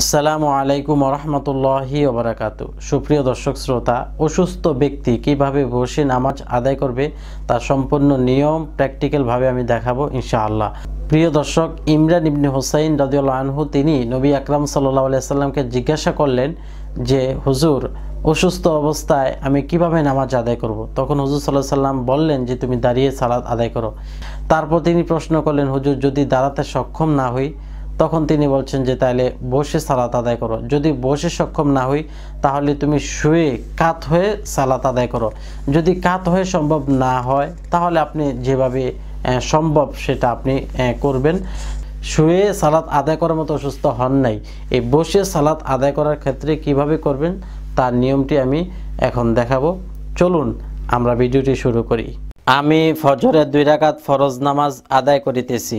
আসসালামু আলাইকুম রহমতুল্লাহি ওবরাকাত সুপ্রিয় দর্শক শ্রোতা অসুস্থ ব্যক্তি কিভাবে বসে নামাজ আদায় করবে তার সম্পূর্ণ নিয়ম প্র্যাকটিক্যালভাবে আমি দেখাবো ইনশাআল্লাহ প্রিয় দর্শক ইমরান ইবনি হোসাইন রাজিউল আনহু তিনি নবী আকরাম সাল্লাহ আলাইসাল্লামকে জিজ্ঞাসা করলেন যে হুজুর অসুস্থ অবস্থায় আমি কিভাবে নামাজ আদায় করব। তখন হুজুর সাল্লাহ সাল্লাম বললেন যে তুমি দাঁড়িয়ে সালাদ আদায় করো তারপর তিনি প্রশ্ন করলেন হুজুর যদি দাঁড়াতে সক্ষম না হই তখন তিনি বলছেন যে তাহলে বসে সালাত আদায় করো যদি বসে সক্ষম না হই তাহলে তুমি শুয়ে কাত হয়ে সালাত আদায় করো যদি কাত হয়ে সম্ভব না হয় তাহলে আপনি যেভাবে সম্ভব সেটা আপনি করবেন শুয়ে সালাত আদায় করার মতো অসুস্থ হন নাই এই বসে সালাত আদায় করার ক্ষেত্রে কিভাবে করবেন তার নিয়মটি আমি এখন দেখাবো চলুন আমরা ভিডিওটি শুরু করি আমি ফজরের দুই রাকাত ফরজ নামাজ আদায় করিতেছি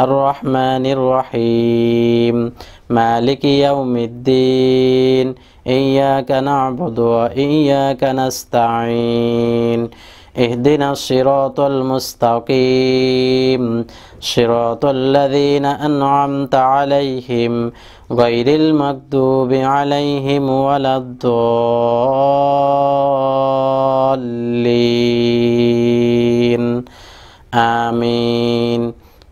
الرحمن الرحيم مالك يوم الدين إياك نعبد وإياك نستعين اهدنا الصراط المستقيم صراط الذين أنعمت عليهم غير المكذوب عليهم ولا الضالين آمين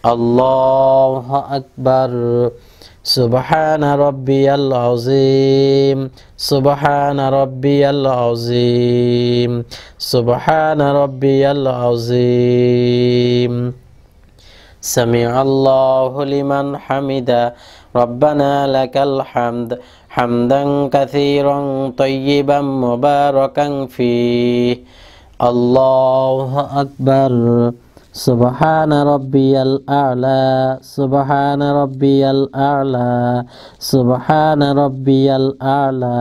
الله أكبر سبحان ربي العظيم سبحان ربي العظيم سبحان ربي العظيم سمع الله لمن حمد ربنا لك الحمد حمدا كثيرا طيبا مباركا فيه الله أكبر سبحان ربي الأعلى سبحان ربي الأعلى سبحان ربي الأعلى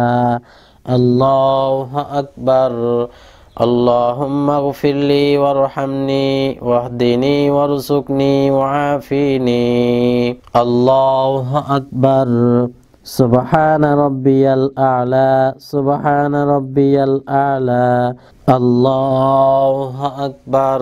الله أكبر اللهم اغفر لي وارحمني واهدني وارزقني وعافيني الله أكبر سبحان ربي الأعلى سبحان ربي الأعلى الله أكبر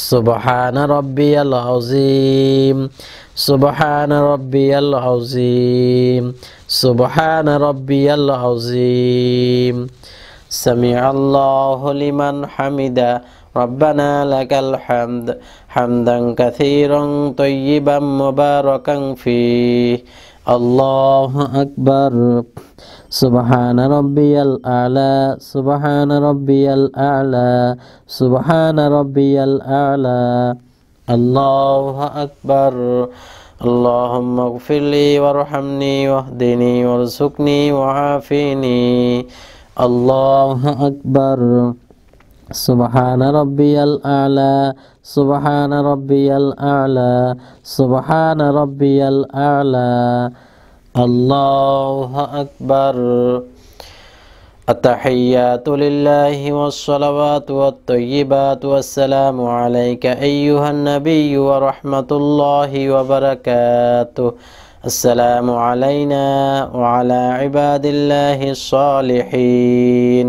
سبحان ربي العظيم سبحان ربي العظيم سبحان ربي العظيم سمع الله لمن حمد ربنا لك الحمد حمدا كثيرا طيبا مباركا فيه الله أكبر سبحان ربي الأعلى سبحان ربي الأعلى سبحان ربي الأعلى الله أكبر اللهم اغفر لي وارحمني واهدني وارزقني وعافيني الله أكبر سبحان ربي الأعلى سبحان ربي الأعلى سبحان ربي الأعلى الله أكبر التحيات لله والصلوات والطيبات والسلام عليك أيها النبي ورحمة الله وبركاته السلام علينا وعلى عباد الله الصالحين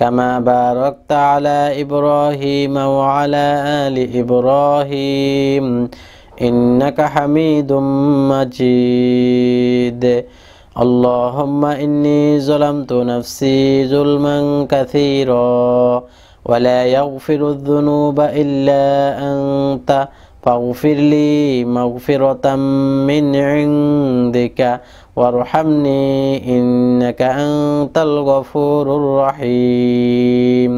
كما باركت على إبراهيم وعلى آل إبراهيم إنك حميد مجيد اللهم إني ظلمت نفسي ظلما كثيرا ولا يغفر الذنوب إلا أنت فاغفر لي مغفرة من عندك وارحمني إنك أنت الغفور الرحيم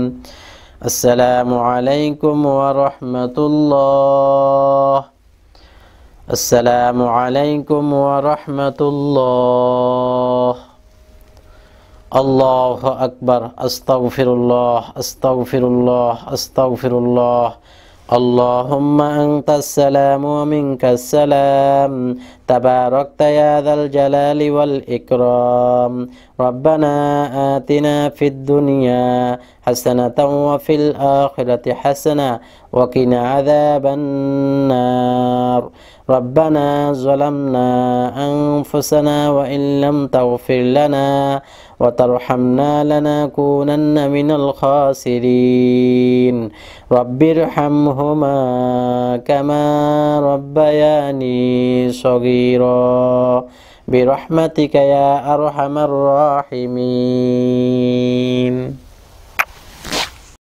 السلام عليكم ورحمة الله السلام عليكم ورحمة الله الله أكبر أستغفر الله أستغفر الله أستغفر الله اللهم أنت السلام ومنك السلام تباركت يا ذا الجلال والإكرام ربنا آتنا في الدنيا حسنة وفي الآخرة حسنة وقنا عذاب النار ربنا ظلمنا أنفسنا وإن لم تغفر لنا وترحمنا لنكونن من الخاسرين رب ارحمهما كما ربياني صغيرا كثيرا برحمتك يا أرحم الراحمين